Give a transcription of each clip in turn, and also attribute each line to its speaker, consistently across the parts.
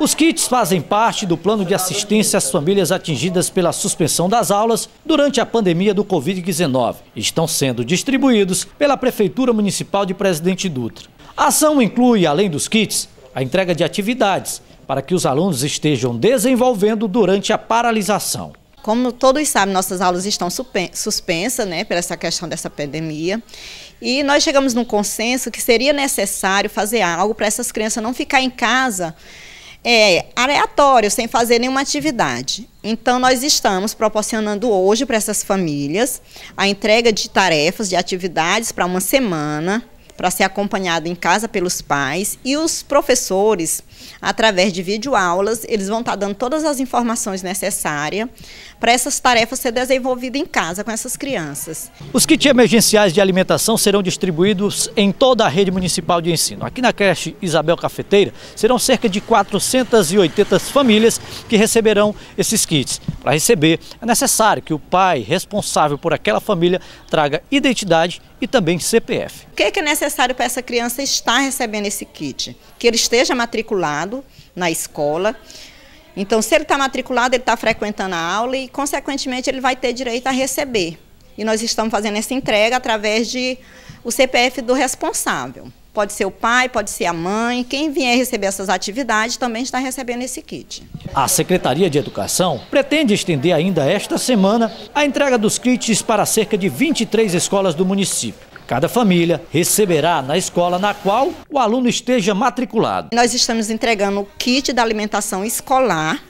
Speaker 1: Os kits fazem parte do plano de assistência às famílias atingidas pela suspensão das aulas durante a pandemia do Covid-19. Estão sendo distribuídos pela Prefeitura Municipal de Presidente Dutra. A ação inclui, além dos kits, a entrega de atividades para que os alunos estejam desenvolvendo durante a paralisação.
Speaker 2: Como todos sabem, nossas aulas estão suspensas né, por essa questão dessa pandemia. E nós chegamos num consenso que seria necessário fazer algo para essas crianças não ficar em casa é, aleatório, sem fazer nenhuma atividade. Então, nós estamos proporcionando hoje para essas famílias a entrega de tarefas, de atividades para uma semana, para ser acompanhado em casa pelos pais e os professores, através de videoaulas, eles vão estar tá dando todas as informações necessárias para essas tarefas ser desenvolvidas em casa com essas crianças.
Speaker 1: Os kits emergenciais de alimentação serão distribuídos em toda a rede municipal de ensino. Aqui na creche Isabel Cafeteira serão cerca de 480 famílias que receberão esses kits. Para receber, é necessário que o pai responsável por aquela família traga identidade e também CPF.
Speaker 2: O que é necessário? necessário para essa criança estar recebendo esse kit? Que ele esteja matriculado na escola. Então, se ele está matriculado, ele está frequentando a aula e, consequentemente, ele vai ter direito a receber. E nós estamos fazendo essa entrega através de o CPF do responsável. Pode ser o pai, pode ser a mãe, quem vier receber essas atividades também está recebendo esse kit.
Speaker 1: A Secretaria de Educação pretende estender ainda esta semana a entrega dos kits para cerca de 23 escolas do município. Cada família receberá na escola na qual o aluno esteja matriculado.
Speaker 2: Nós estamos entregando o kit da alimentação escolar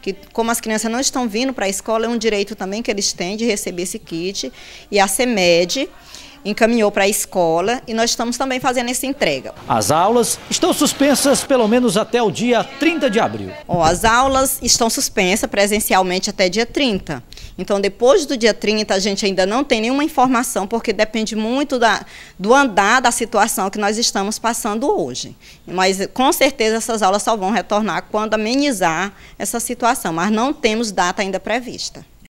Speaker 2: que como as crianças não estão vindo para a escola, é um direito também que eles têm de receber esse kit. E a CEMED encaminhou para a escola e nós estamos também fazendo essa entrega.
Speaker 1: As aulas estão suspensas pelo menos até o dia
Speaker 2: 30 de abril. Oh, as aulas estão suspensas presencialmente até dia 30. Então, depois do dia 30, a gente ainda não tem nenhuma informação, porque depende muito da, do andar da situação que nós estamos passando hoje. Mas, com certeza, essas aulas só vão retornar quando amenizar essa situação, mas não temos data ainda prevista.